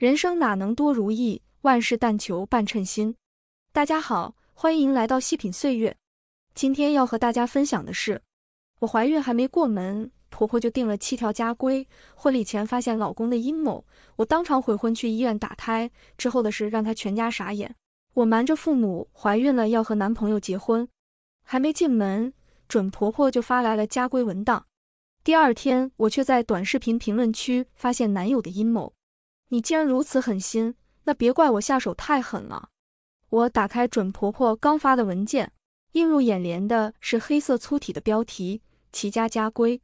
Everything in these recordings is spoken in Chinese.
人生哪能多如意，万事但求半称心。大家好，欢迎来到细品岁月。今天要和大家分享的是，我怀孕还没过门，婆婆就定了七条家规。婚礼前发现老公的阴谋，我当场悔婚，去医院打胎。之后的事让她全家傻眼。我瞒着父母怀孕了，要和男朋友结婚，还没进门，准婆婆就发来了家规文档。第二天，我却在短视频评论区发现男友的阴谋。你既然如此狠心，那别怪我下手太狠了。我打开准婆婆刚发的文件，映入眼帘的是黑色粗体的标题《齐家家规》。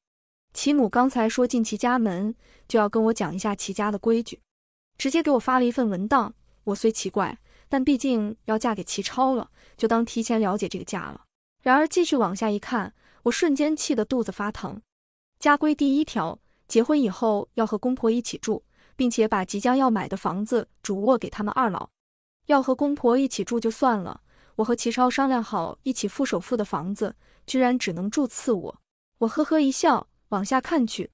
齐母刚才说进齐家门就要跟我讲一下齐家的规矩，直接给我发了一份文档。我虽奇怪，但毕竟要嫁给齐超了，就当提前了解这个家了。然而继续往下一看，我瞬间气得肚子发疼。家规第一条：结婚以后要和公婆一起住。并且把即将要买的房子主卧给他们二老，要和公婆一起住就算了。我和齐超商量好一起付首付的房子，居然只能住次卧。我呵呵一笑，往下看去。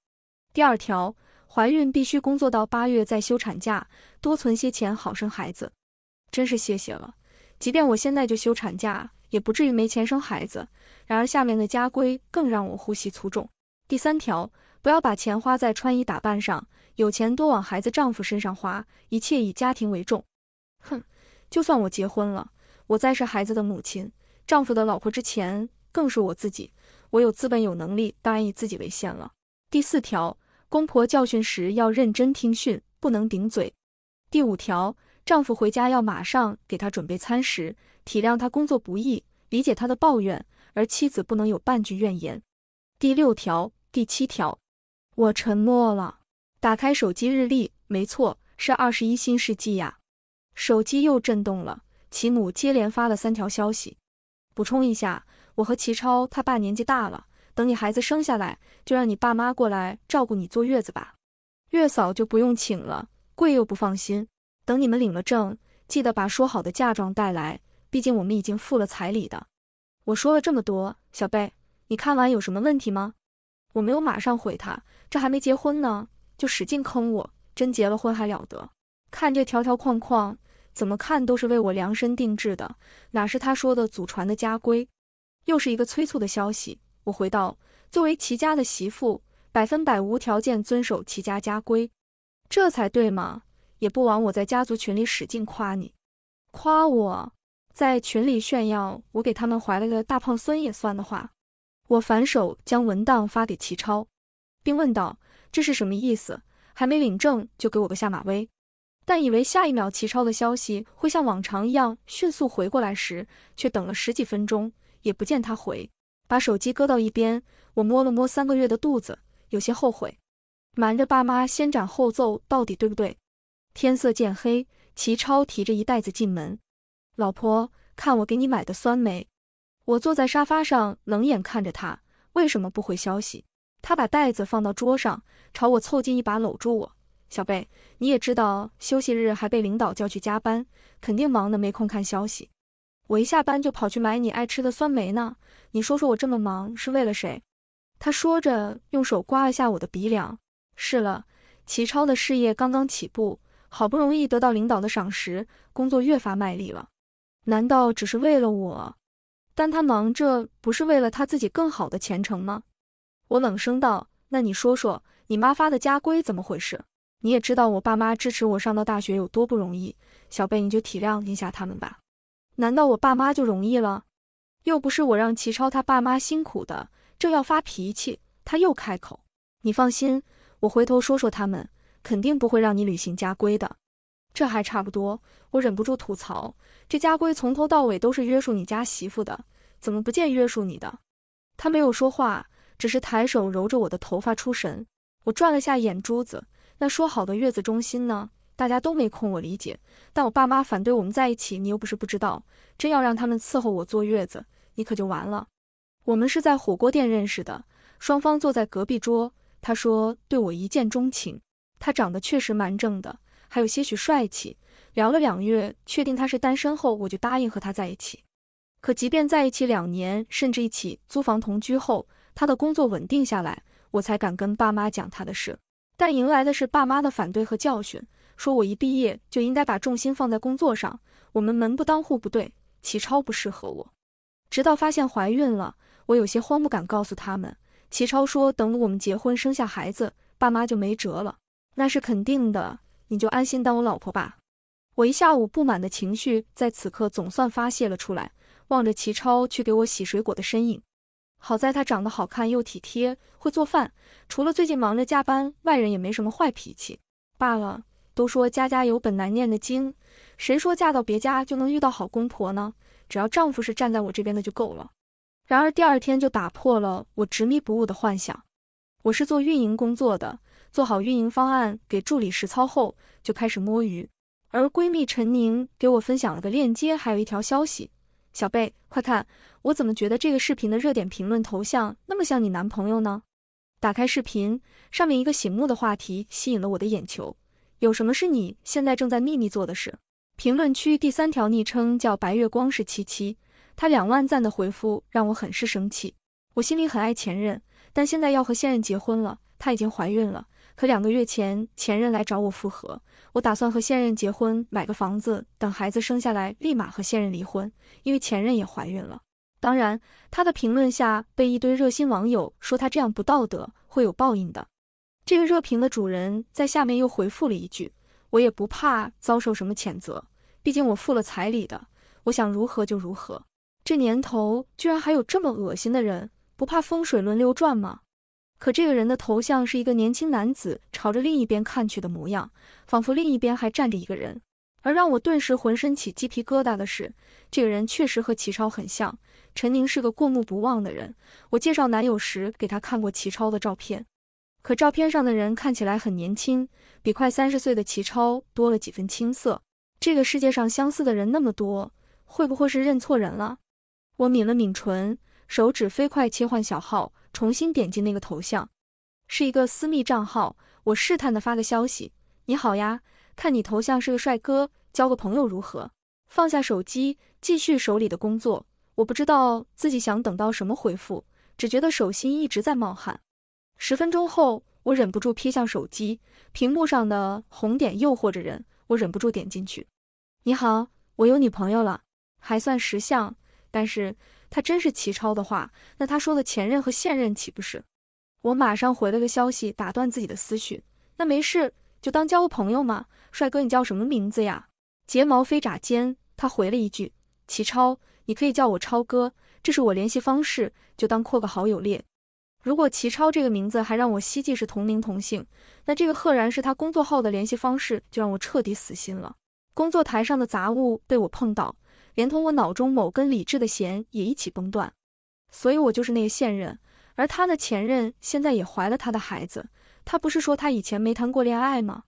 第二条，怀孕必须工作到八月再休产假，多存些钱好生孩子。真是谢谢了，即便我现在就休产假，也不至于没钱生孩子。然而下面的家规更让我呼吸粗重。第三条，不要把钱花在穿衣打扮上。有钱多往孩子、丈夫身上花，一切以家庭为重。哼，就算我结婚了，我再是孩子的母亲、丈夫的老婆之前，更是我自己。我有资本、有能力，当然以自己为先了。第四条，公婆教训时要认真听训，不能顶嘴。第五条，丈夫回家要马上给他准备餐食，体谅他工作不易，理解他的抱怨，而妻子不能有半句怨言。第六条、第七条，我沉默了。打开手机日历，没错，是二十一新世纪呀。手机又震动了，齐母接连发了三条消息。补充一下，我和齐超他爸年纪大了，等你孩子生下来，就让你爸妈过来照顾你坐月子吧。月嫂就不用请了，贵又不放心。等你们领了证，记得把说好的嫁妆带来，毕竟我们已经付了彩礼的。我说了这么多，小贝，你看完有什么问题吗？我没有马上回他，这还没结婚呢。就使劲坑我，真结了婚还了得？看这条条框框，怎么看都是为我量身定制的，哪是他说的祖传的家规？又是一个催促的消息，我回道：作为齐家的媳妇，百分百无条件遵守齐家家规，这才对嘛？也不枉我在家族群里使劲夸你，夸我在群里炫耀我给他们怀了个大胖孙也算的话，我反手将文档发给齐超，并问道。这是什么意思？还没领证就给我个下马威。但以为下一秒齐超的消息会像往常一样迅速回过来时，却等了十几分钟也不见他回，把手机搁到一边。我摸了摸三个月的肚子，有些后悔，瞒着爸妈先斩后奏到底对不对？天色渐黑，齐超提着一袋子进门，老婆，看我给你买的酸梅。我坐在沙发上，冷眼看着他，为什么不回消息？他把袋子放到桌上，朝我凑近一把搂住我。小贝，你也知道，休息日还被领导叫去加班，肯定忙得没空看消息。我一下班就跑去买你爱吃的酸梅呢。你说说我这么忙是为了谁？他说着，用手刮了下我的鼻梁。是了，齐超的事业刚刚起步，好不容易得到领导的赏识，工作越发卖力了。难道只是为了我？但他忙着不是为了他自己更好的前程吗？我冷声道：“那你说说，你妈发的家规怎么回事？你也知道我爸妈支持我上到大学有多不容易，小贝，你就体谅一下他们吧。难道我爸妈就容易了？又不是我让齐超他爸妈辛苦的。”正要发脾气，他又开口：“你放心，我回头说说他们，肯定不会让你履行家规的。”这还差不多，我忍不住吐槽：“这家规从头到尾都是约束你家媳妇的，怎么不见约束你的？”他没有说话。只是抬手揉着我的头发出神，我转了下眼珠子。那说好的月子中心呢？大家都没空，我理解。但我爸妈反对我们在一起，你又不是不知道。真要让他们伺候我坐月子，你可就完了。我们是在火锅店认识的，双方坐在隔壁桌。他说对我一见钟情。他长得确实蛮正的，还有些许帅气。聊了两月，确定他是单身后，我就答应和他在一起。可即便在一起两年，甚至一起租房同居后，他的工作稳定下来，我才敢跟爸妈讲他的事，但迎来的是爸妈的反对和教训，说我一毕业就应该把重心放在工作上，我们门不当户不对，齐超不适合我。直到发现怀孕了，我有些慌，不敢告诉他们。齐超说，等我们结婚生下孩子，爸妈就没辙了，那是肯定的。你就安心当我老婆吧。我一下午不满的情绪在此刻总算发泄了出来，望着齐超去给我洗水果的身影。好在她长得好看又体贴，会做饭，除了最近忙着加班，外人也没什么坏脾气。罢了，都说家家有本难念的经，谁说嫁到别家就能遇到好公婆呢？只要丈夫是站在我这边的就够了。然而第二天就打破了我执迷不悟的幻想。我是做运营工作的，做好运营方案给助理实操后，就开始摸鱼。而闺蜜陈宁给我分享了个链接，还有一条消息。小贝，快看！我怎么觉得这个视频的热点评论头像那么像你男朋友呢？打开视频，上面一个醒目的话题吸引了我的眼球。有什么是你现在正在秘密做的事？评论区第三条，昵称叫白月光是七七，他两万赞的回复让我很是生气。我心里很爱前任，但现在要和现任结婚了，她已经怀孕了。可两个月前，前任来找我复合，我打算和现任结婚，买个房子，等孩子生下来，立马和现任离婚，因为前任也怀孕了。当然，他的评论下被一堆热心网友说他这样不道德，会有报应的。这个热评的主人在下面又回复了一句：“我也不怕遭受什么谴责，毕竟我付了彩礼的，我想如何就如何。”这年头居然还有这么恶心的人，不怕风水轮流转吗？可这个人的头像是一个年轻男子朝着另一边看去的模样，仿佛另一边还站着一个人。而让我顿时浑身起鸡皮疙瘩的是，这个人确实和齐超很像。陈宁是个过目不忘的人，我介绍男友时给他看过齐超的照片。可照片上的人看起来很年轻，比快三十岁的齐超多了几分青涩。这个世界上相似的人那么多，会不会是认错人了？我抿了抿唇，手指飞快切换小号。重新点进那个头像，是一个私密账号。我试探的发个消息：“你好呀，看你头像是个帅哥，交个朋友如何？”放下手机，继续手里的工作。我不知道自己想等到什么回复，只觉得手心一直在冒汗。十分钟后，我忍不住瞥向手机屏幕上的红点，诱惑着人，我忍不住点进去。你好，我有女朋友了，还算识相，但是。他真是齐超的话，那他说的前任和现任岂不是？我马上回了个消息，打断自己的思绪。那没事，就当交个朋友嘛。帅哥，你叫什么名字呀？睫毛飞眨间，他回了一句：齐超，你可以叫我超哥。这是我联系方式，就当扩个好友列。如果齐超这个名字还让我希冀是同名同姓，那这个赫然是他工作号的联系方式，就让我彻底死心了。工作台上的杂物被我碰到。连同我脑中某根理智的弦也一起崩断，所以我就是那个现任，而他的前任现在也怀了他的孩子。他不是说他以前没谈过恋爱吗？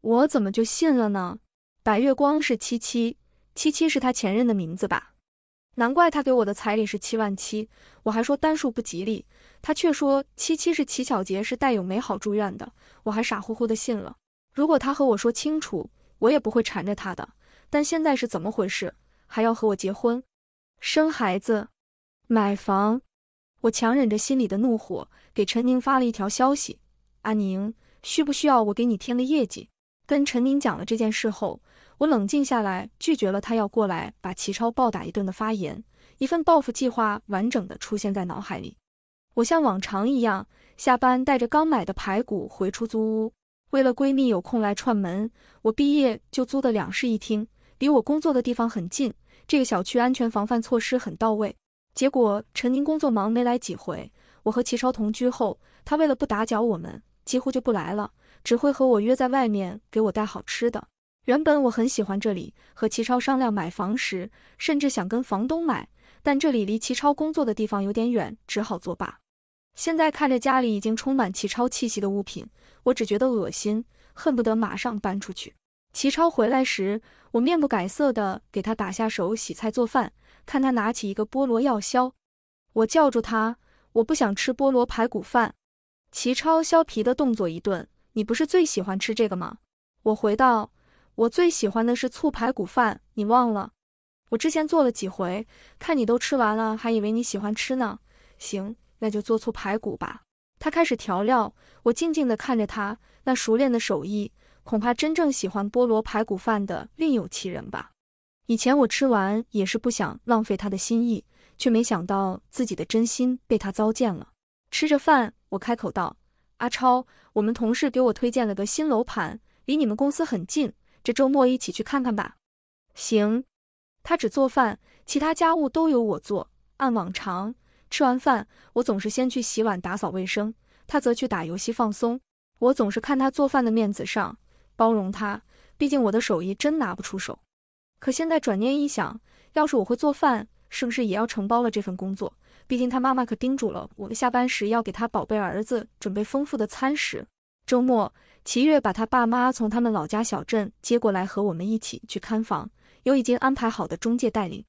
我怎么就信了呢？白月光是七七，七七是他前任的名字吧？难怪他给我的彩礼是七万七，我还说单数不吉利，他却说七七是乞巧节，是带有美好祝愿的，我还傻乎乎的信了。如果他和我说清楚，我也不会缠着他的。但现在是怎么回事？还要和我结婚、生孩子、买房，我强忍着心里的怒火，给陈宁发了一条消息：阿宁，需不需要我给你添个业绩？跟陈宁讲了这件事后，我冷静下来，拒绝了他要过来把齐超暴打一顿的发言。一份报复计划完整的出现在脑海里。我像往常一样下班，带着刚买的排骨回出租屋。为了闺蜜有空来串门，我毕业就租的两室一厅，离我工作的地方很近。这个小区安全防范措施很到位，结果陈宁工作忙没来几回。我和齐超同居后，他为了不打搅我们，几乎就不来了，只会和我约在外面给我带好吃的。原本我很喜欢这里，和齐超商量买房时，甚至想跟房东买，但这里离齐超工作的地方有点远，只好作罢。现在看着家里已经充满齐超气息的物品，我只觉得恶心，恨不得马上搬出去。齐超回来时，我面不改色的给他打下手洗菜做饭，看他拿起一个菠萝要削，我叫住他，我不想吃菠萝排骨饭。齐超削皮的动作一顿，你不是最喜欢吃这个吗？我回道，我最喜欢的是醋排骨饭，你忘了？我之前做了几回，看你都吃完了，还以为你喜欢吃呢。行，那就做醋排骨吧。他开始调料，我静静的看着他那熟练的手艺。恐怕真正喜欢菠萝排骨饭的另有其人吧。以前我吃完也是不想浪费他的心意，却没想到自己的真心被他糟践了。吃着饭，我开口道：“阿超，我们同事给我推荐了个新楼盘，离你们公司很近，这周末一起去看看吧。”行。他只做饭，其他家务都由我做。按往常，吃完饭我总是先去洗碗打扫卫生，他则去打游戏放松。我总是看他做饭的面子上。包容他，毕竟我的手艺真拿不出手。可现在转念一想，要是我会做饭，是不是也要承包了这份工作？毕竟他妈妈可叮嘱了我下班时要给他宝贝儿子准备丰富的餐食。周末，齐月把他爸妈从他们老家小镇接过来，和我们一起去看房，有已经安排好的中介带领。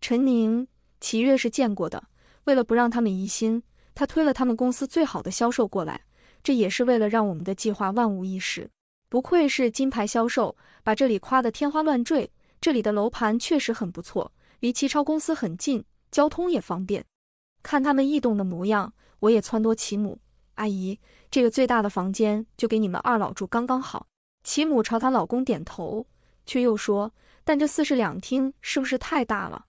陈宁、齐月是见过的，为了不让他们疑心，他推了他们公司最好的销售过来，这也是为了让我们的计划万无一失。不愧是金牌销售，把这里夸得天花乱坠。这里的楼盘确实很不错，离齐超公司很近，交通也方便。看他们异动的模样，我也撺掇齐母阿姨，这个最大的房间就给你们二老住，刚刚好。齐母朝她老公点头，却又说：“但这四室两厅是不是太大了？”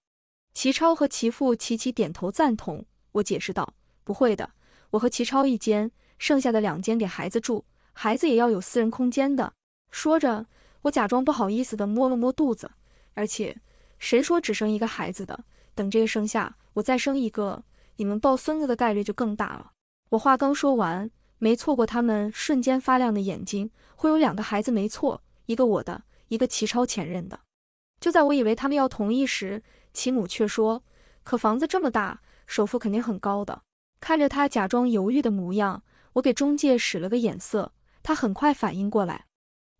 齐超和齐父齐齐点头赞同。我解释道：“不会的，我和齐超一间，剩下的两间给孩子住。”孩子也要有私人空间的。说着，我假装不好意思地摸了摸肚子。而且，谁说只生一个孩子的？等这个生下，我再生一个，你们抱孙子的概率就更大了。我话刚说完，没错过他们瞬间发亮的眼睛。会有两个孩子，没错，一个我的，一个齐超前任的。就在我以为他们要同意时，齐母却说：“可房子这么大，首付肯定很高的。”看着他假装犹豫的模样，我给中介使了个眼色。他很快反应过来，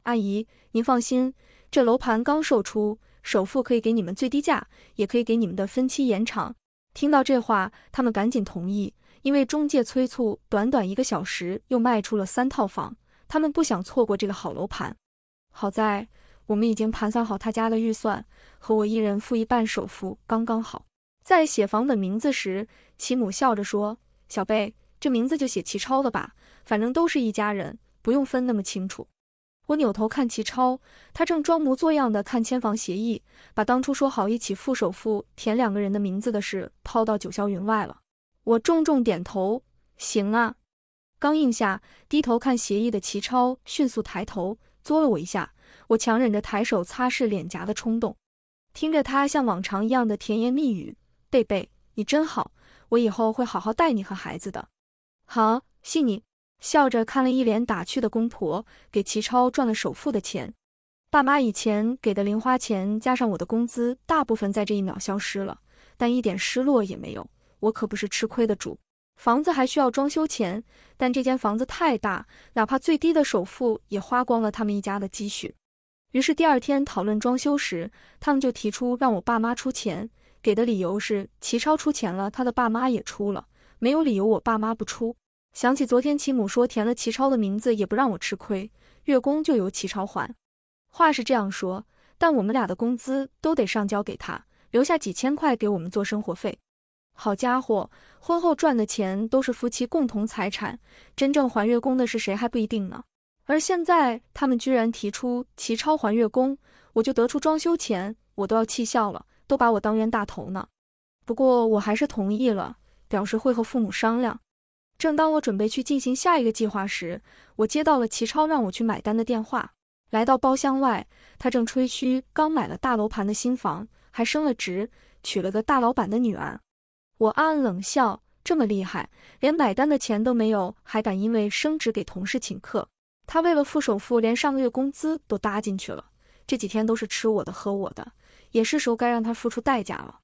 阿姨，您放心，这楼盘刚售出，首付可以给你们最低价，也可以给你们的分期延长。听到这话，他们赶紧同意，因为中介催促，短短一个小时又卖出了三套房，他们不想错过这个好楼盘。好在我们已经盘算好他家的预算，和我一人付一半首付刚刚好。在写房本名字时，齐母笑着说：“小贝，这名字就写齐超的吧，反正都是一家人。”不用分那么清楚。我扭头看齐超，他正装模作样地看签房协议，把当初说好一起付首付、填两个人的名字的事抛到九霄云外了。我重重点头，行啊。刚应下，低头看协议的齐超迅速抬头，作了我一下。我强忍着抬手擦拭脸颊的冲动，听着他像往常一样的甜言蜜语：“贝贝，你真好，我以后会好好带你和孩子的。”好，信你。笑着看了一脸打趣的公婆，给齐超赚了首付的钱。爸妈以前给的零花钱加上我的工资，大部分在这一秒消失了，但一点失落也没有。我可不是吃亏的主。房子还需要装修钱，但这间房子太大，哪怕最低的首付也花光了他们一家的积蓄。于是第二天讨论装修时，他们就提出让我爸妈出钱，给的理由是齐超出钱了，他的爸妈也出了，没有理由我爸妈不出。想起昨天齐母说填了齐超的名字也不让我吃亏，月供就由齐超还。话是这样说，但我们俩的工资都得上交给他，留下几千块给我们做生活费。好家伙，婚后赚的钱都是夫妻共同财产，真正还月供的是谁还不一定呢。而现在他们居然提出齐超还月供，我就得出装修钱，我都要气笑了，都把我当冤大头呢。不过我还是同意了，表示会和父母商量。正当我准备去进行下一个计划时，我接到了齐超让我去买单的电话。来到包厢外，他正吹嘘刚买了大楼盘的新房，还升了职，娶了个大老板的女儿。我暗暗冷笑：这么厉害，连买单的钱都没有，还敢因为升职给同事请客？他为了付首付，连上个月工资都搭进去了，这几天都是吃我的，喝我的，也是时候该让他付出代价了。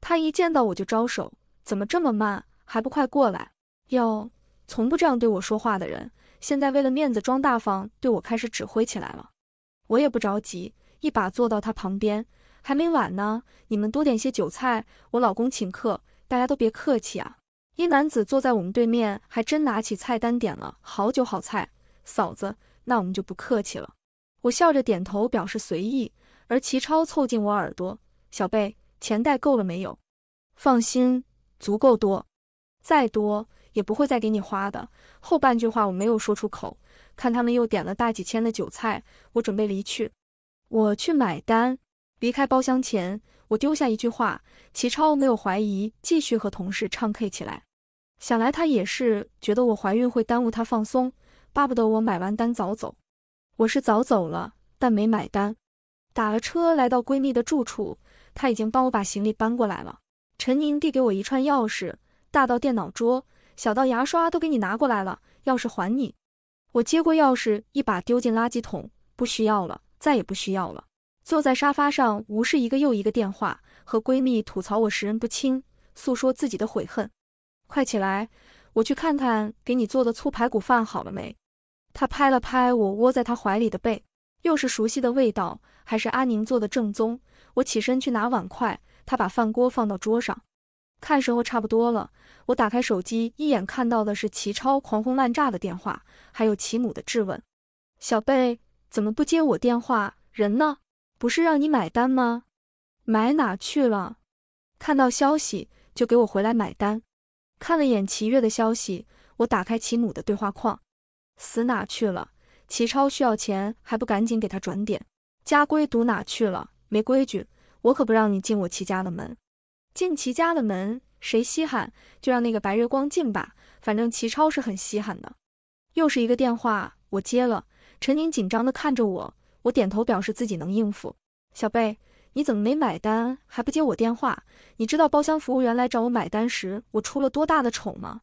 他一见到我就招手：“怎么这么慢？还不快过来？”哟，从不这样对我说话的人，现在为了面子装大方，对我开始指挥起来了。我也不着急，一把坐到他旁边。还没晚呢，你们多点些酒菜，我老公请客，大家都别客气啊。一男子坐在我们对面，还真拿起菜单点了好酒好菜。嫂子，那我们就不客气了。我笑着点头表示随意，而齐超凑近我耳朵：“小贝，钱带够了没有？放心，足够多，再多。”也不会再给你花的。后半句话我没有说出口。看他们又点了大几千的酒菜，我准备离去。我去买单。离开包厢前，我丢下一句话。齐超没有怀疑，继续和同事唱 K 起来。想来他也是觉得我怀孕会耽误他放松，巴不得我买完单早走。我是早走了，但没买单。打了车来到闺蜜的住处，她已经帮我把行李搬过来了。陈宁递给我一串钥匙，大到电脑桌。小到牙刷都给你拿过来了，钥匙还你。我接过钥匙，一把丢进垃圾桶，不需要了，再也不需要了。坐在沙发上，无视一个又一个电话，和闺蜜吐槽我识人不清，诉说自己的悔恨。快起来，我去看看给你做的醋排骨饭好了没？她拍了拍我窝在她怀里的背，又是熟悉的味道，还是阿宁做的正宗。我起身去拿碗筷，她把饭锅放到桌上。看，时候差不多了，我打开手机，一眼看到的是齐超狂轰滥炸的电话，还有齐母的质问：“小贝怎么不接我电话？人呢？不是让你买单吗？买哪去了？看到消息就给我回来买单。”看了眼齐月的消息，我打开齐母的对话框：“死哪去了？齐超需要钱，还不赶紧给他转点？家规堵哪去了？没规矩，我可不让你进我齐家的门。”进齐家的门，谁稀罕？就让那个白月光进吧。反正齐超是很稀罕的。又是一个电话，我接了。陈宁紧张地看着我，我点头表示自己能应付。小贝，你怎么没买单还不接我电话？你知道包厢服务员来找我买单时我出了多大的丑吗？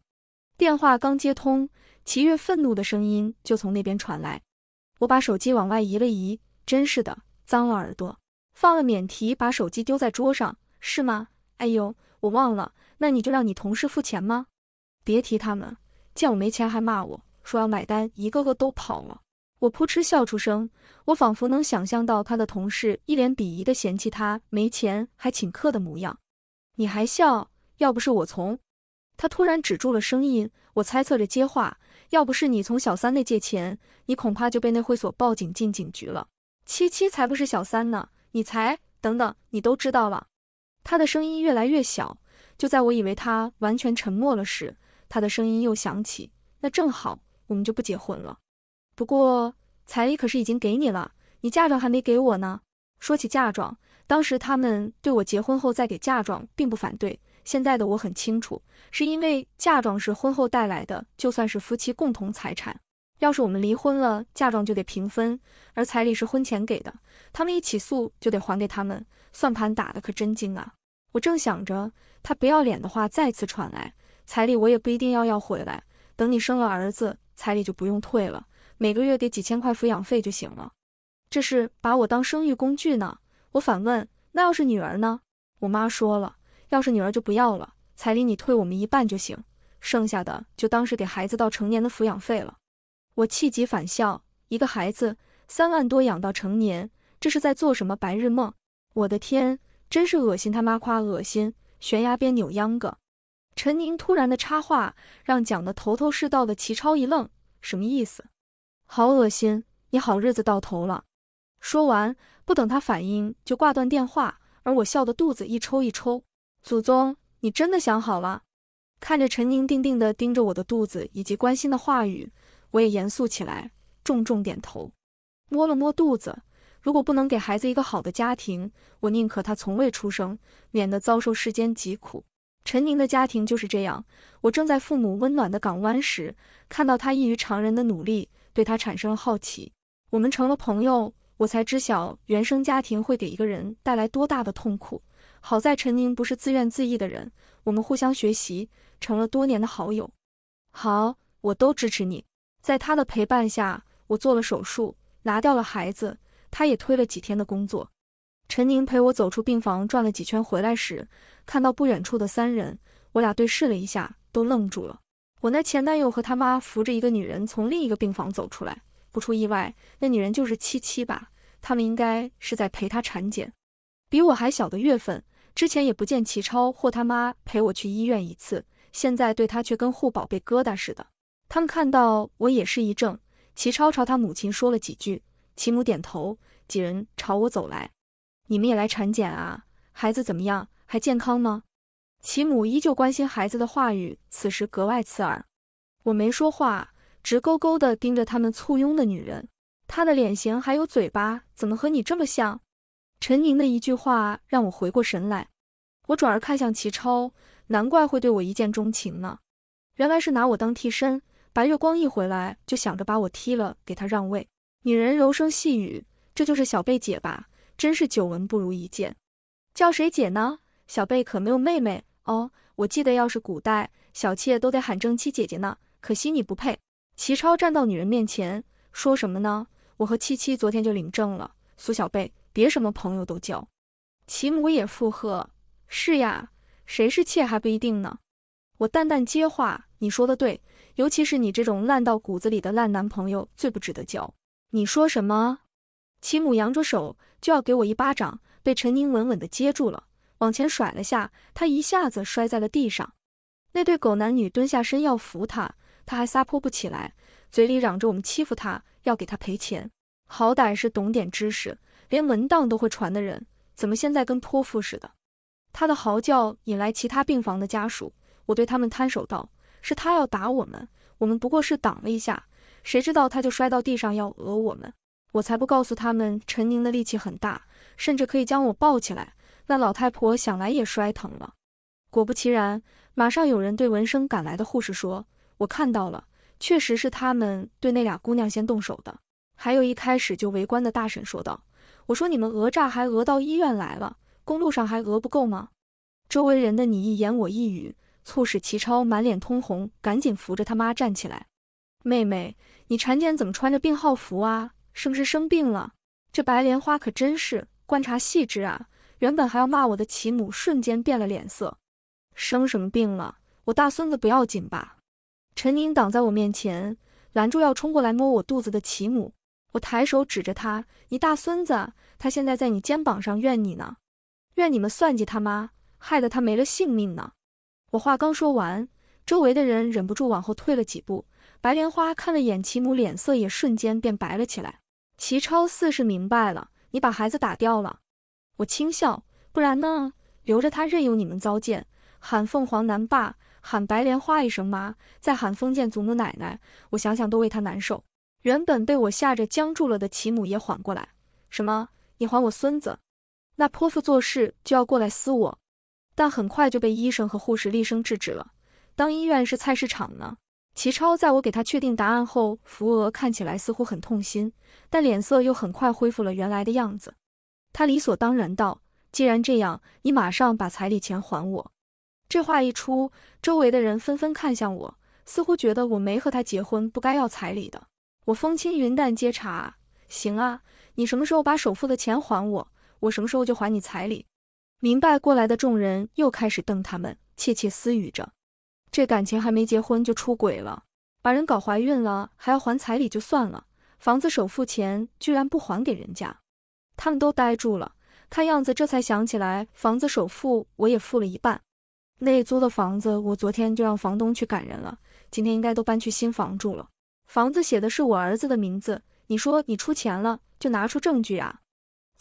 电话刚接通，齐越愤怒的声音就从那边传来。我把手机往外移了移，真是的，脏了耳朵。放了免提，把手机丢在桌上，是吗？哎呦，我忘了，那你就让你同事付钱吗？别提他们，见我没钱还骂我说要买单，一个个都跑了。我扑哧笑出声，我仿佛能想象到他的同事一脸鄙夷的嫌弃他没钱还请客的模样。你还笑？要不是我从……他突然止住了声音，我猜测着接话，要不是你从小三那借钱，你恐怕就被那会所报警进警局了。七七才不是小三呢，你才……等等，你都知道了。他的声音越来越小，就在我以为他完全沉默了时，他的声音又响起。那正好，我们就不结婚了。不过彩礼可是已经给你了，你嫁妆还没给我呢。说起嫁妆，当时他们对我结婚后再给嫁妆并不反对。现在的我很清楚，是因为嫁妆是婚后带来的，就算是夫妻共同财产。要是我们离婚了，嫁妆就得平分，而彩礼是婚前给的，他们一起诉就得还给他们，算盘打得可真精啊！我正想着，他不要脸的话再次传来，彩礼我也不一定要要回来，等你生了儿子，彩礼就不用退了，每个月给几千块抚养费就行了。这是把我当生育工具呢？我反问。那要是女儿呢？我妈说了，要是女儿就不要了，彩礼你退我们一半就行，剩下的就当是给孩子到成年的抚养费了。我气急反笑，一个孩子三万多养到成年，这是在做什么白日梦？我的天，真是恶心！他妈夸恶心，悬崖边扭秧歌。陈宁突然的插话，让讲的头头是道的齐超一愣，什么意思？好恶心！你好日子到头了。说完，不等他反应，就挂断电话。而我笑得肚子一抽一抽。祖宗，你真的想好了？看着陈宁定定的盯着我的肚子，以及关心的话语。我也严肃起来，重重点头，摸了摸肚子。如果不能给孩子一个好的家庭，我宁可他从未出生，免得遭受世间疾苦。陈宁的家庭就是这样。我正在父母温暖的港湾时，看到他异于常人的努力，对他产生了好奇。我们成了朋友，我才知晓原生家庭会给一个人带来多大的痛苦。好在陈宁不是自怨自艾的人，我们互相学习，成了多年的好友。好，我都支持你。在他的陪伴下，我做了手术，拿掉了孩子。他也推了几天的工作。陈宁陪我走出病房，转了几圈回来时，看到不远处的三人，我俩对视了一下，都愣住了。我那前男友和他妈扶着一个女人从另一个病房走出来，不出意外，那女人就是七七吧？他们应该是在陪她产检。比我还小的月份，之前也不见齐超或他妈陪我去医院一次，现在对他却跟护宝贝疙瘩似的。他们看到我也是一怔，齐超朝他母亲说了几句，齐母点头，几人朝我走来。你们也来产检啊？孩子怎么样？还健康吗？齐母依旧关心孩子的话语，此时格外刺耳。我没说话，直勾勾的盯着他们簇拥的女人。她的脸型还有嘴巴，怎么和你这么像？陈宁的一句话让我回过神来，我转而看向齐超，难怪会对我一见钟情呢，原来是拿我当替身。白月光一回来就想着把我踢了，给他让位。女人柔声细语，这就是小贝姐吧？真是久闻不如一见。叫谁姐呢？小贝可没有妹妹哦。我记得要是古代，小妾都得喊正妻姐姐呢。可惜你不配。齐超站到女人面前，说什么呢？我和七七昨天就领证了。苏小贝，别什么朋友都交。齐母也附和，是呀，谁是妾还不一定呢。我淡淡接话，你说的对。尤其是你这种烂到骨子里的烂男朋友，最不值得交。你说什么？其母扬着手就要给我一巴掌，被陈宁稳稳的接住了，往前甩了下，他一下子摔在了地上。那对狗男女蹲下身要扶他，他还撒泼不起来，嘴里嚷着我们欺负他，要给他赔钱。好歹是懂点知识，连文档都会传的人，怎么现在跟泼妇似的？他的嚎叫引来其他病房的家属，我对他们摊手道。是他要打我们，我们不过是挡了一下，谁知道他就摔到地上要讹我们，我才不告诉他们。陈宁的力气很大，甚至可以将我抱起来。那老太婆想来也摔疼了。果不其然，马上有人对闻声赶来的护士说：“我看到了，确实是他们对那俩姑娘先动手的。”还有，一开始就围观的大婶说道：“我说你们讹诈还讹到医院来了，公路上还讹不够吗？”周围人的你一言我一语。促使齐超满脸通红，赶紧扶着他妈站起来。妹妹，你产检怎么穿着病号服啊？是不是生病了？这白莲花可真是观察细致啊！原本还要骂我的齐母，瞬间变了脸色。生什么病了？我大孙子不要紧吧？陈宁挡在我面前，拦住要冲过来摸我肚子的齐母。我抬手指着他：“你大孙子，他现在在你肩膀上怨你呢，怨你们算计他妈，害得他没了性命呢。”我话刚说完，周围的人忍不住往后退了几步。白莲花看了眼其母，脸色也瞬间变白了起来。齐超似是明白了，你把孩子打掉了。我轻笑，不然呢？留着他，任由你们糟践，喊凤凰男爸，喊白莲花一声妈，再喊封建祖母奶奶，我想想都为他难受。原本被我吓着僵住了的齐母也缓过来，什么？你还我孙子？那泼妇做事就要过来撕我！但很快就被医生和护士厉声制止了。当医院是菜市场呢？齐超在我给他确定答案后，扶额看起来似乎很痛心，但脸色又很快恢复了原来的样子。他理所当然道：“既然这样，你马上把彩礼钱还我。”这话一出，周围的人纷纷看向我，似乎觉得我没和他结婚，不该要彩礼的。我风轻云淡接茬：“行啊，你什么时候把首付的钱还我，我什么时候就还你彩礼。”明白过来的众人又开始瞪他们，窃窃私语着。这感情还没结婚就出轨了，把人搞怀孕了还要还彩礼就算了，房子首付钱居然不还给人家，他们都呆住了。看样子这才想起来，房子首付我也付了一半。那租的房子我昨天就让房东去赶人了，今天应该都搬去新房住了。房子写的是我儿子的名字，你说你出钱了就拿出证据啊！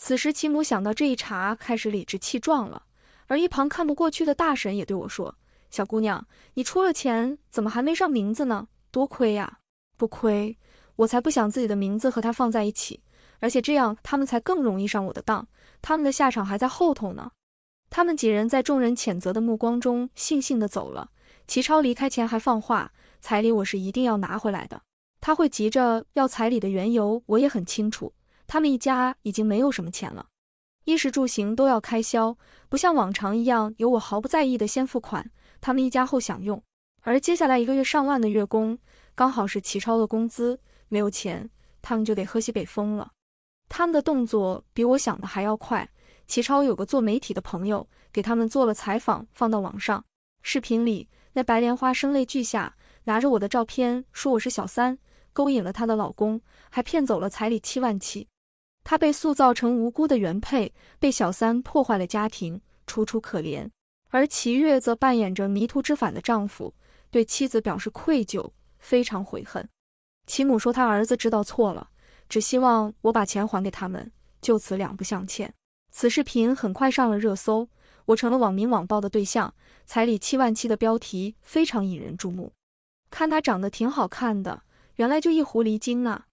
此时齐母想到这一茬，开始理直气壮了。而一旁看不过去的大婶也对我说：“小姑娘，你出了钱，怎么还没上名字呢？多亏呀！不亏，我才不想自己的名字和他放在一起，而且这样他们才更容易上我的当，他们的下场还在后头呢。”他们几人在众人谴责的目光中悻悻地走了。齐超离开前还放话，彩礼我是一定要拿回来的。他会急着要彩礼的缘由，我也很清楚。他们一家已经没有什么钱了，衣食住行都要开销，不像往常一样有我毫不在意的先付款，他们一家后享用。而接下来一个月上万的月供，刚好是齐超的工资，没有钱，他们就得喝西北风了。他们的动作比我想的还要快。齐超有个做媒体的朋友，给他们做了采访，放到网上。视频里那白莲花声泪俱下，拿着我的照片说我是小三，勾引了她的老公，还骗走了彩礼七万七。她被塑造成无辜的原配，被小三破坏了家庭，楚楚可怜；而齐月则扮演着迷途知返的丈夫，对妻子表示愧疚，非常悔恨。齐母说：“他儿子知道错了，只希望我把钱还给他们，就此两不相欠。”此视频很快上了热搜，我成了网民网暴的对象。彩礼七万七的标题非常引人注目。看她长得挺好看的，原来就一狐狸精啊！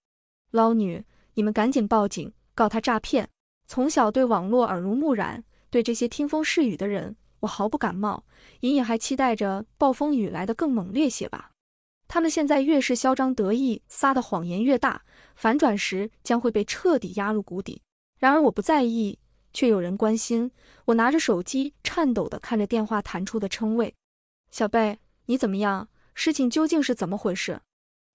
捞女，你们赶紧报警！告他诈骗。从小对网络耳濡目染，对这些听风是雨的人，我毫不感冒。隐隐还期待着暴风雨来得更猛烈些吧。他们现在越是嚣张得意，撒的谎言越大，反转时将会被彻底压入谷底。然而我不在意，却有人关心。我拿着手机，颤抖地看着电话弹出的称谓：“小贝，你怎么样？事情究竟是怎么回事？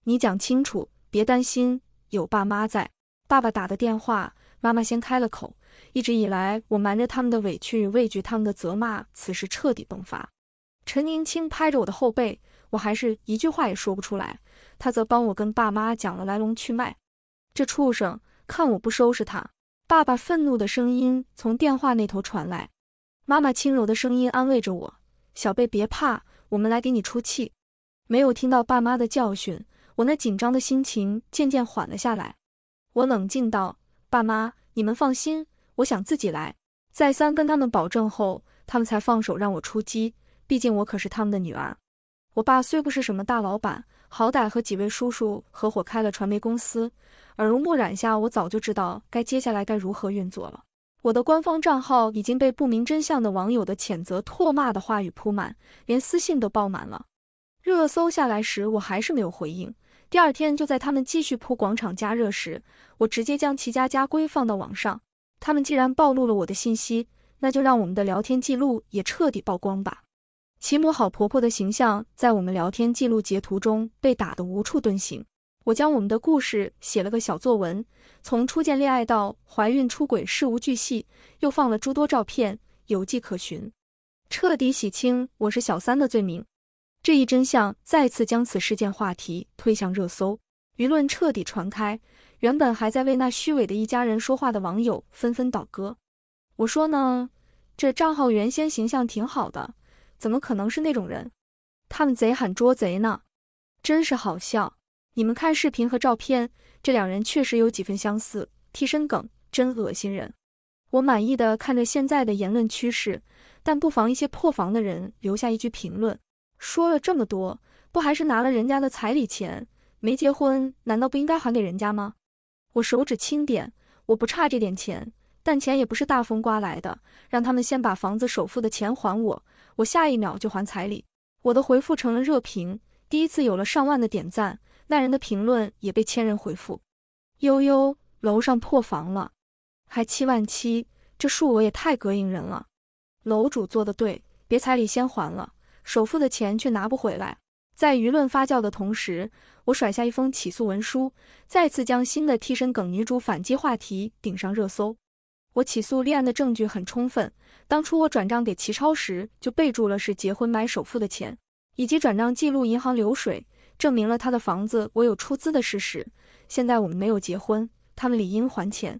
你讲清楚，别担心，有爸妈在。”爸爸打的电话。妈妈先开了口，一直以来我瞒着他们的委屈与畏惧，他们的责骂，此时彻底迸发。陈宁清拍着我的后背，我还是一句话也说不出来，他则帮我跟爸妈讲了来龙去脉。这畜生，看我不收拾他！爸爸愤怒的声音从电话那头传来，妈妈轻柔的声音安慰着我：“小贝别怕，我们来给你出气。”没有听到爸妈的教训，我那紧张的心情渐渐缓了下来。我冷静道。爸妈，你们放心，我想自己来。再三跟他们保证后，他们才放手让我出击。毕竟我可是他们的女儿。我爸虽不是什么大老板，好歹和几位叔叔合伙开了传媒公司。耳濡目染下，我早就知道该接下来该如何运作了。我的官方账号已经被不明真相的网友的谴责、唾骂的话语铺满，连私信都爆满了。热搜下来时，我还是没有回应。第二天，就在他们继续铺广场加热时。我直接将齐家家规放到网上，他们既然暴露了我的信息，那就让我们的聊天记录也彻底曝光吧。齐母好婆婆的形象在我们聊天记录截图中被打得无处遁形。我将我们的故事写了个小作文，从初见恋爱到怀孕出轨，事无巨细，又放了诸多照片，有迹可循，彻底洗清我是小三的罪名。这一真相再次将此事件话题推向热搜，舆论彻底传开。原本还在为那虚伪的一家人说话的网友纷纷倒戈。我说呢，这账号原先形象挺好的，怎么可能是那种人？他们贼喊捉贼呢，真是好笑。你们看视频和照片，这两人确实有几分相似，替身梗真恶心人。我满意的看着现在的言论趋势，但不妨一些破防的人留下一句评论。说了这么多，不还是拿了人家的彩礼钱？没结婚，难道不应该还给人家吗？我手指轻点，我不差这点钱，但钱也不是大风刮来的。让他们先把房子首付的钱还我，我下一秒就还彩礼。我的回复成了热评，第一次有了上万的点赞。那人的评论也被千人回复。悠悠，楼上破防了，还七万七，这数额也太膈应人了。楼主做的对，别彩礼先还了，首付的钱却拿不回来。在舆论发酵的同时，我甩下一封起诉文书，再次将新的替身梗女主反击话题顶上热搜。我起诉立案的证据很充分，当初我转账给齐超时就备注了是结婚买首付的钱，以及转账记录、银行流水，证明了他的房子我有出资的事实。现在我们没有结婚，他们理应还钱。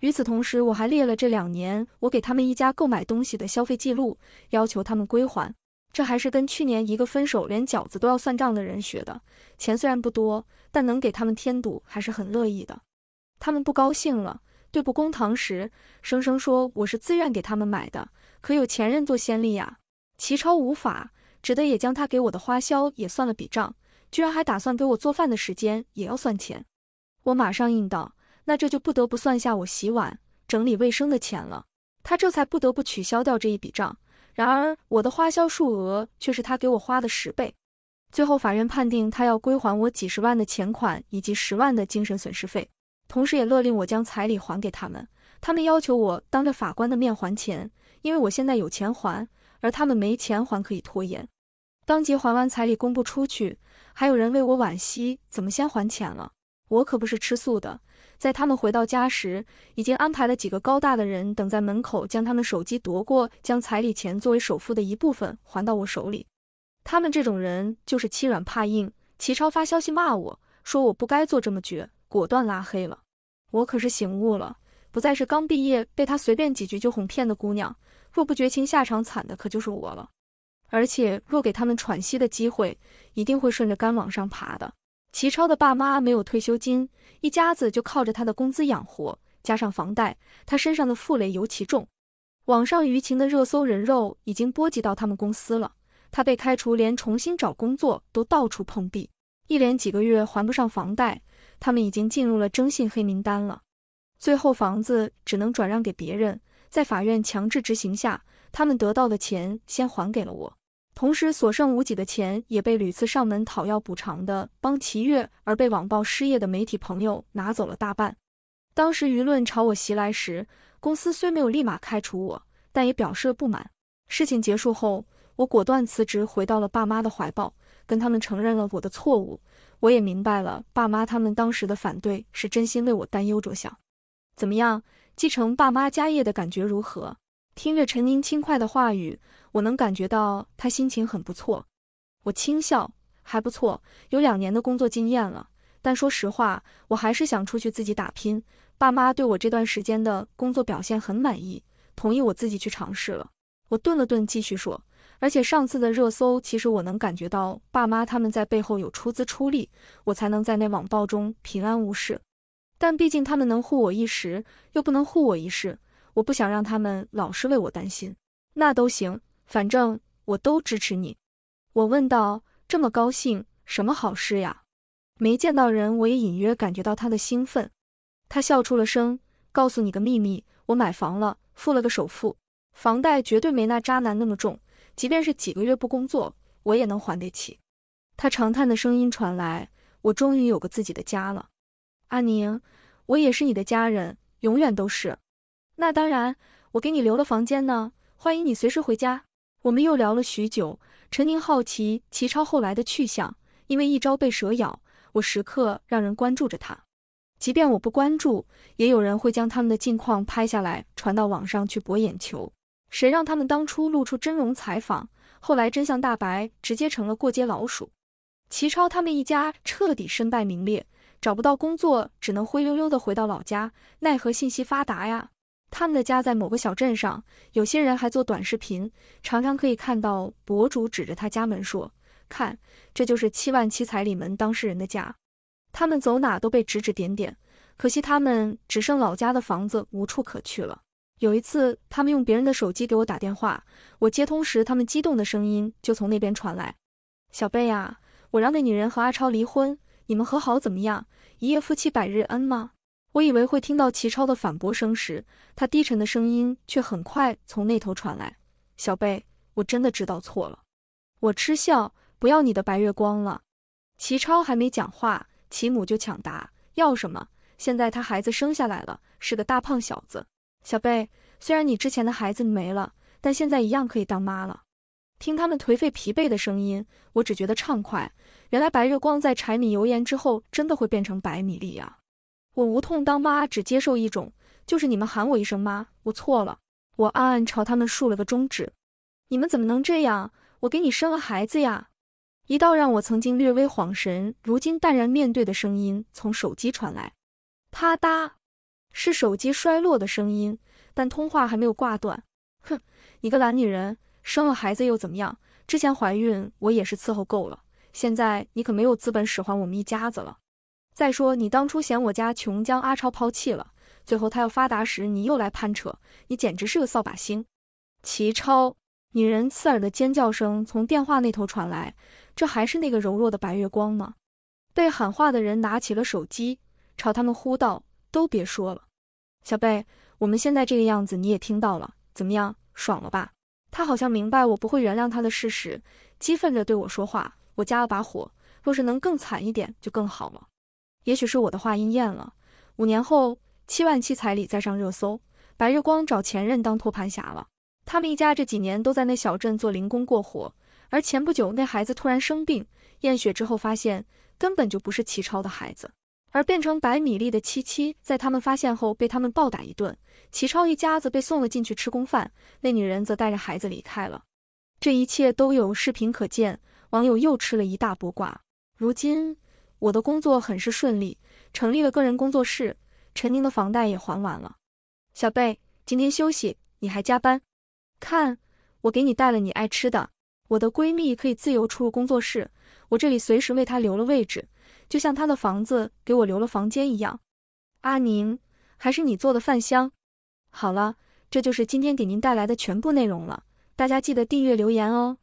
与此同时，我还列了这两年我给他们一家购买东西的消费记录，要求他们归还。这还是跟去年一个分手连饺子都要算账的人学的，钱虽然不多，但能给他们添堵还是很乐意的。他们不高兴了，对簿公堂时，生生说我是自愿给他们买的，可有前任做先例呀。齐超无法，只得也将他给我的花销也算了笔账，居然还打算给我做饭的时间也要算钱。我马上应道：“那这就不得不算下我洗碗、整理卫生的钱了。”他这才不得不取消掉这一笔账。然而，我的花销数额却是他给我花的十倍。最后，法院判定他要归还我几十万的钱款以及十万的精神损失费，同时也勒令我将彩礼还给他们。他们要求我当着法官的面还钱，因为我现在有钱还，而他们没钱还可以拖延。当即还完彩礼，公布出去，还有人为我惋惜，怎么先还钱了？我可不是吃素的。在他们回到家时，已经安排了几个高大的人等在门口，将他们手机夺过，将彩礼钱作为首付的一部分还到我手里。他们这种人就是欺软怕硬。齐超发消息骂我说我不该做这么绝，果断拉黑了。我可是醒悟了，不再是刚毕业被他随便几句就哄骗的姑娘。若不绝情，下场惨的可就是我了。而且若给他们喘息的机会，一定会顺着杆往上爬的。齐超的爸妈没有退休金，一家子就靠着他的工资养活，加上房贷，他身上的负累尤其重。网上舆情的热搜“人肉”已经波及到他们公司了，他被开除，连重新找工作都到处碰壁。一连几个月还不上房贷，他们已经进入了征信黑名单了。最后房子只能转让给别人，在法院强制执行下，他们得到的钱先还给了我。同时，所剩无几的钱也被屡次上门讨要补偿的帮齐月而被网暴失业的媒体朋友拿走了大半。当时舆论朝我袭来时，公司虽没有立马开除我，但也表示了不满。事情结束后，我果断辞职，回到了爸妈的怀抱，跟他们承认了我的错误。我也明白了，爸妈他们当时的反对是真心为我担忧着想。怎么样，继承爸妈家业的感觉如何？听着陈宁轻快的话语。我能感觉到他心情很不错，我轻笑，还不错，有两年的工作经验了。但说实话，我还是想出去自己打拼。爸妈对我这段时间的工作表现很满意，同意我自己去尝试了。我顿了顿，继续说，而且上次的热搜，其实我能感觉到爸妈他们在背后有出资出力，我才能在那网暴中平安无事。但毕竟他们能护我一时，又不能护我一世，我不想让他们老是为我担心。那都行。反正我都支持你，我问道。这么高兴，什么好事呀？没见到人，我也隐约感觉到他的兴奋。他笑出了声，告诉你个秘密，我买房了，付了个首付，房贷绝对没那渣男那么重，即便是几个月不工作，我也能还得起。他长叹的声音传来，我终于有个自己的家了。阿宁，我也是你的家人，永远都是。那当然，我给你留了房间呢，欢迎你随时回家。我们又聊了许久，陈宁好奇齐超后来的去向，因为一招被蛇咬，我时刻让人关注着他。即便我不关注，也有人会将他们的近况拍下来传到网上去博眼球。谁让他们当初露出真容采访，后来真相大白，直接成了过街老鼠。齐超他们一家彻底身败名裂，找不到工作，只能灰溜溜的回到老家。奈何信息发达呀！他们的家在某个小镇上，有些人还做短视频，常常可以看到博主指着他家门说：“看，这就是七万七彩礼门当事人的家。”他们走哪都被指指点点，可惜他们只剩老家的房子，无处可去了。有一次，他们用别人的手机给我打电话，我接通时，他们激动的声音就从那边传来：“小贝呀，我让那女人和阿超离婚，你们和好怎么样？一夜夫妻百日恩吗？”我以为会听到齐超的反驳声时，他低沉的声音却很快从那头传来：“小贝，我真的知道错了。”我嗤笑：“不要你的白月光了。”齐超还没讲话，齐母就抢答：“要什么？现在他孩子生下来了，是个大胖小子。小贝，虽然你之前的孩子没了，但现在一样可以当妈了。”听他们颓废疲惫的声音，我只觉得畅快。原来白月光在柴米油盐之后，真的会变成白米粒啊！我无痛当妈，只接受一种，就是你们喊我一声妈，我错了。我暗暗朝他们竖了个中指。你们怎么能这样？我给你生了孩子呀！一道让我曾经略微晃神，如今淡然面对的声音从手机传来。啪嗒，是手机摔落的声音，但通话还没有挂断。哼，你个懒女人，生了孩子又怎么样？之前怀孕我也是伺候够了，现在你可没有资本使唤我们一家子了。再说，你当初嫌我家穷，将阿超抛弃了，最后他要发达时，你又来攀扯，你简直是个扫把星！齐超，女人刺耳的尖叫声从电话那头传来，这还是那个柔弱的白月光吗？被喊话的人拿起了手机，朝他们呼道：“都别说了，小贝，我们现在这个样子你也听到了，怎么样，爽了吧？”他好像明白我不会原谅他的事实，激愤着对我说话。我加了把火，若是能更惨一点就更好了。也许是我的话应验了，五年后七万七彩礼再上热搜，白月光找前任当托盘侠了。他们一家这几年都在那小镇做零工过活，而前不久那孩子突然生病，验血之后发现根本就不是齐超的孩子，而变成白米粒的七七，在他们发现后被他们暴打一顿，齐超一家子被送了进去吃公饭，那女人则带着孩子离开了。这一切都有视频可见，网友又吃了一大波瓜。如今。我的工作很是顺利，成立了个人工作室。陈宁的房贷也还完了。小贝，今天休息，你还加班？看，我给你带了你爱吃的。我的闺蜜可以自由出入工作室，我这里随时为她留了位置，就像她的房子给我留了房间一样。阿宁，还是你做的饭香。好了，这就是今天给您带来的全部内容了。大家记得订阅留言哦。